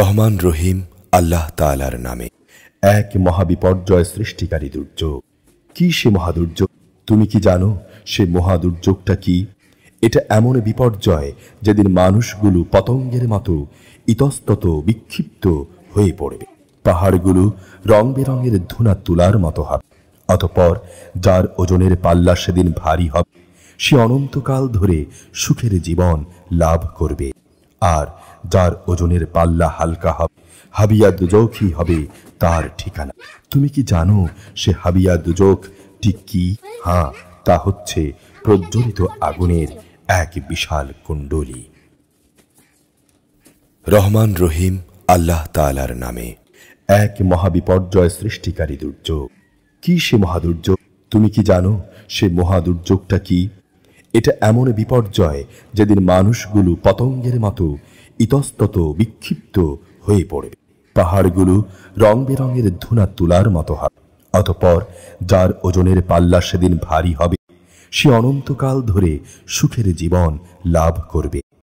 রহমান রহিম আল্লাহ তালার নামে এক মহাবিপর্যয় সৃষ্টিকারী দুর্যোগ কি সে মহাদুর্যোগ তুমি কি জানো সে মহাদুর্যোগটা কি এটা এমন বিপর্যয় যেদিন মানুষগুলো পতঙ্গের মতো ইতস্তত বিক্ষিপ্ত হয়ে পড়বে পাহাড়গুলো রং বেরঙের ধুনা তুলার মতো হবে অতপর যার ওজনের পাল্লা সেদিন ভারী হবে সে অনন্তকাল ধরে সুখের জীবন লাভ করবে আর যার ওজনের পাল্লা হালকা হবে হাবিয়া দুজখই হবে তার ঠিকানা তুমি কি জানো সে হাবিয়া দুজখ ঠিক কি হ্যাঁ তা হচ্ছে প্রজ্বলিত আগুনের এক বিশাল কুণ্ডলী রহমান রহিম আল্লাহ তালার নামে এক মহাবিপর্যয় সৃষ্টিকারী দুর্যোগ কি সে মহাদুর্যোগ তুমি কি জানো সে মহাদুর্যোগটা কি এটা এমন বিপর্যয় যেদিন মানুষগুলো পতঙ্গের মতো ইতস্তত বিক্ষিপ্ত হয়ে পড়ে পাহাড়গুলো রং বেরঙের ধুনা তুলার মতো হবে অতপর যার ওজনের পাল্লা সেদিন ভারী হবে সে অনন্তকাল ধরে সুখের জীবন লাভ করবে